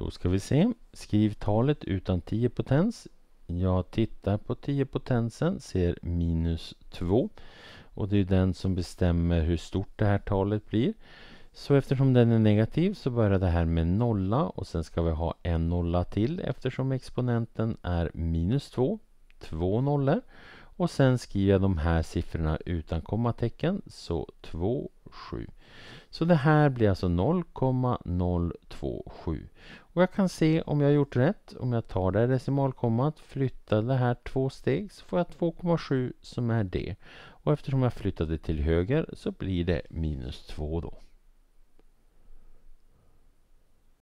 Då ska vi se. Skriv talet utan 10 potens. Jag tittar på 10 potensen, ser minus 2. Och det är den som bestämmer hur stort det här talet blir. Så eftersom den är negativ så börjar det här med nolla och sen ska vi ha en nolla till eftersom exponenten är minus 2, två nollor. Och sen skriver jag de här siffrorna utan kommatecken, så 2 0,027. Så det här blir alltså 0,027. Och jag kan se om jag har gjort rätt. Om jag tar det här decimalkommat, flyttar det här två steg så får jag 2,7 som är det. Och eftersom jag flyttade till höger så blir det minus 2 då.